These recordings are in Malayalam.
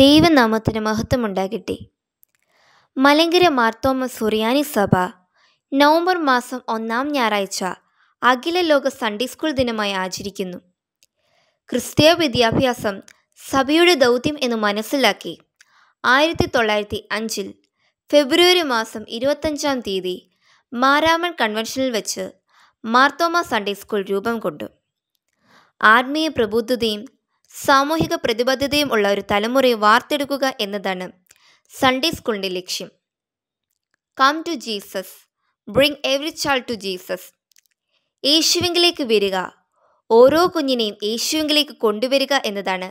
ദൈവനാമത്തിന് മഹത്വമുണ്ടാകട്ടെ മലങ്കര മാർത്തോമ സുറിയാനി സഭ നവംബർ മാസം ഒന്നാം ഞായറാഴ്ച അഖില ലോക സൺഡേ സ്കൂൾ ദിനമായി ആചരിക്കുന്നു ക്രിസ്തീയ വിദ്യാഭ്യാസം സഭയുടെ ദൗത്യം എന്ന് മനസ്സിലാക്കി ആയിരത്തി തൊള്ളായിരത്തി അഞ്ചിൽ ഫെബ്രുവരി മാസം ഇരുപത്തഞ്ചാം തീയതി മാരാമൺ കൺവെൻഷനിൽ വെച്ച് മാർത്തോമ സൺഡേ സ്കൂൾ രൂപം കൊണ്ടു ആത്മീയ പ്രബുദ്ധതയും സാമൂഹിക പ്രതിബദ്ധതയും ഉള്ള ഒരു തലമുറയെ വാർത്തെടുക്കുക എന്നതാണ് സൺഡേ സ്കൂളിൻ്റെ ലക്ഷ്യം come to Jesus bring every child to Jesus യേശുവിംഗിലേക്ക് വരിക ഓരോ കുഞ്ഞിനെയും യേശുവിംഗിലേക്ക് കൊണ്ടുവരിക എന്നതാണ്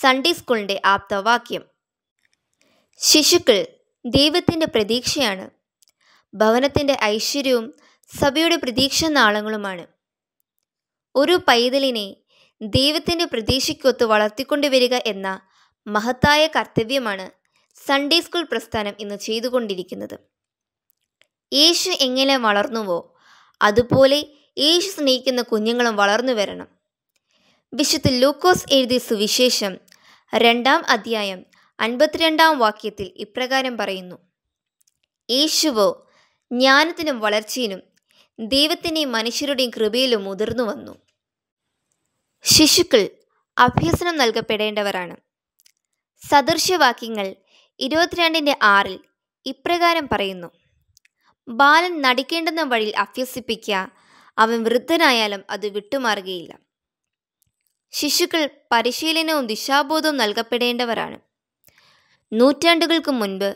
സൺഡേ സ്കൂളിൻ്റെ ആപ്തവാക്യം ശിശുക്കൾ ദൈവത്തിൻ്റെ പ്രതീക്ഷയാണ് ഭവനത്തിൻ്റെ ഐശ്വര്യവും സഭയുടെ പ്രതീക്ഷ നാളങ്ങളുമാണ് ഒരു പൈതലിനെ ദൈവത്തിൻ്റെ പ്രതീക്ഷയ്ക്കൊത്ത് വളർത്തിക്കൊണ്ടുവരിക എന്ന മഹത്തായ കർത്തവ്യമാണ് സൺഡേ സ്കൂൾ പ്രസ്ഥാനം ഇന്ന് ചെയ്തുകൊണ്ടിരിക്കുന്നത് യേശു എങ്ങനെ വളർന്നുവോ അതുപോലെ യേശു സ്നേഹിക്കുന്ന കുഞ്ഞുങ്ങളും വളർന്നു വരണം വിശുദ്ധ ലൂക്കോസ് എഴുതിയ സുവിശേഷം രണ്ടാം അധ്യായം അൻപത്തിരണ്ടാം വാക്യത്തിൽ ഇപ്രകാരം പറയുന്നു യേശുവോ ജ്ഞാനത്തിനും വളർച്ചയിലും ദൈവത്തിൻ്റെയും മനുഷ്യരുടെയും കൃപയിലും മുതിർന്നു വന്നു ശിശുക്കൾ അഭ്യസനം നൽകപ്പെടേണ്ടവരാണ് സദൃശ്യവാക്യങ്ങൾ ഇരുപത്തിരണ്ടിൻ്റെ ആറിൽ ഇപ്രകാരം പറയുന്നു ബാലൻ നടിക്കേണ്ടെന്ന വഴിയിൽ അഭ്യസിപ്പിക്കുക അവൻ വൃദ്ധനായാലും അത് വിട്ടുമാറുകയില്ല ശിശുക്കൾ പരിശീലനവും ദിശാബോധവും നൽകപ്പെടേണ്ടവരാണ് നൂറ്റാണ്ടുകൾക്ക് മുൻപ്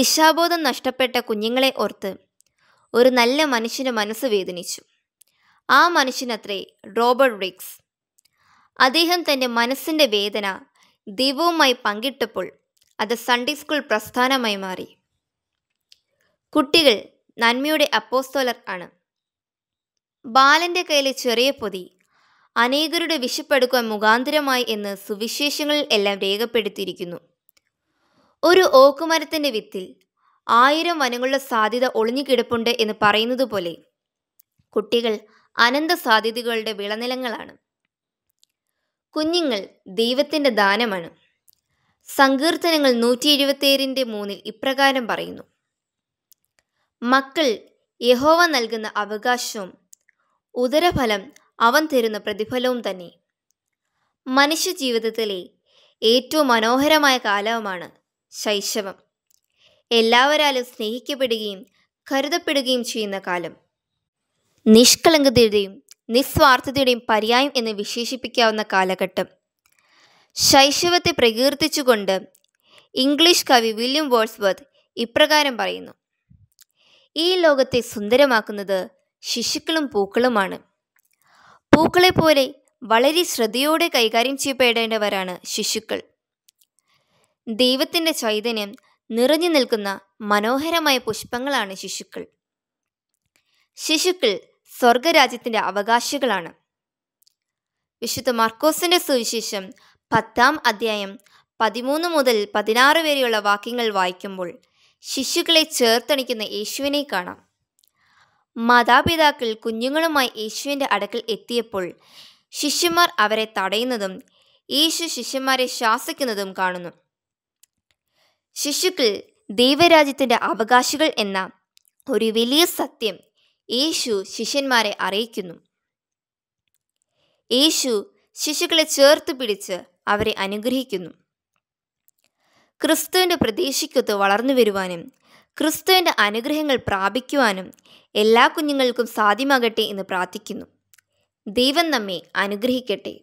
ദിശാബോധം നഷ്ടപ്പെട്ട കുഞ്ഞുങ്ങളെ ഓർത്ത് ഒരു നല്ല മനുഷ്യൻ്റെ മനസ്സ് വേദനിച്ചു ആ മനുഷ്യനത്രേ റോബർട്ട് റിക്സ് അദ്ദേഹം തൻ്റെ മനസ്സിൻ്റെ വേദന ദൈവവുമായി പങ്കിട്ടപ്പോൾ അത് സൺഡേ സ്കൂൾ പ്രസ്ഥാനമായി മാറി കുട്ടികൾ നന്മയുടെ അപ്പോസ്തോലർ ആണ് ബാലൻ്റെ കയ്യിലെ ചെറിയ പൊതി അനേകരുടെ വിശപ്പെടുക്കാൻ മുഖാന്തരമായി എന്ന് സുവിശേഷങ്ങളിൽ എല്ലാം രേഖപ്പെടുത്തിയിരിക്കുന്നു ഒരു ഓക്കുമരത്തിൻ്റെ വിത്തിൽ ആയിരം വനങ്ങളുടെ സാധ്യത ഒളിഞ്ഞുകിടപ്പുണ്ട് എന്ന് പറയുന്നത് പോലെ കുട്ടികൾ അനന്ത സാധ്യതകളുടെ വിളനിലങ്ങളാണ് കുഞ്ഞുങ്ങൾ ദൈവത്തിൻ്റെ ദാനമാണ് സങ്കീർത്തനങ്ങൾ നൂറ്റി എഴുപത്തേഴിൻ്റെ മൂന്നിൽ ഇപ്രകാരം പറയുന്നു മക്കൾ യഹോവ നൽകുന്ന അവകാശവും ഉദരഫലം അവൻ തരുന്ന പ്രതിഫലവും തന്നെ മനുഷ്യ ജീവിതത്തിലെ ഏറ്റവും മനോഹരമായ കാലവുമാണ് ശൈശവം എല്ലാവരാലും സ്നേഹിക്കപ്പെടുകയും കരുതപ്പെടുകയും ചെയ്യുന്ന കാലം നിഷ്കളങ്കതയുടെയും നിസ്വാർത്ഥതയുടെയും പര്യായം എന്ന് വിശേഷിപ്പിക്കാവുന്ന കാലഘട്ടം ശൈശവത്തെ പ്രകീർത്തിച്ചുകൊണ്ട് ഇംഗ്ലീഷ് കവി വില്യം വേർഡ്സ്വർത്ത് ഇപ്രകാരം പറയുന്നു ഈ ലോകത്തെ സുന്ദരമാക്കുന്നത് ശിശുക്കളും പൂക്കളുമാണ് പൂക്കളെ പോലെ വളരെ ശ്രദ്ധയോടെ കൈകാര്യം ചെയ്യപ്പെടേണ്ടവരാണ് ശിശുക്കൾ ദൈവത്തിൻ്റെ ചൈതന്യം നിറഞ്ഞു നിൽക്കുന്ന മനോഹരമായ പുഷ്പങ്ങളാണ് ശിശുക്കൾ ശിശുക്കൾ സ്വർഗരാജ്യത്തിൻ്റെ അവകാശികളാണ് വിശുദ്ധ മാർക്കോസിൻ്റെ സുവിശേഷം പത്താം അധ്യായം പതിമൂന്ന് മുതൽ പതിനാറ് വരെയുള്ള വാക്യങ്ങൾ വായിക്കുമ്പോൾ ശിശുക്കളെ ചേർത്തണിക്കുന്ന യേശുവിനെ കാണാം മാതാപിതാക്കൾ കുഞ്ഞുങ്ങളുമായി യേശുവിൻ്റെ അടുക്കൽ എത്തിയപ്പോൾ ശിശുമാർ അവരെ തടയുന്നതും യേശു ശിഷ്യന്മാരെ ശാസിക്കുന്നതും കാണുന്നു ശിശുക്കൾ ദൈവരാജ്യത്തിൻ്റെ അവകാശികൾ എന്ന ഒരു വലിയ സത്യം യേശു ശിഷ്യന്മാരെ അറിയിക്കുന്നു യേശു ശിശുക്കളെ ചേർത്ത് പിടിച്ച് അവരെ അനുഗ്രഹിക്കുന്നു ക്രിസ്തുവിൻ്റെ പ്രതീക്ഷയ്ക്കൊത്ത് വളർന്നു വരുവാനും ക്രിസ്തുവിൻ്റെ അനുഗ്രഹങ്ങൾ പ്രാപിക്കുവാനും എല്ലാ കുഞ്ഞുങ്ങൾക്കും സാധ്യമാകട്ടെ എന്ന് പ്രാർത്ഥിക്കുന്നു ദൈവം നമ്മെ അനുഗ്രഹിക്കട്ടെ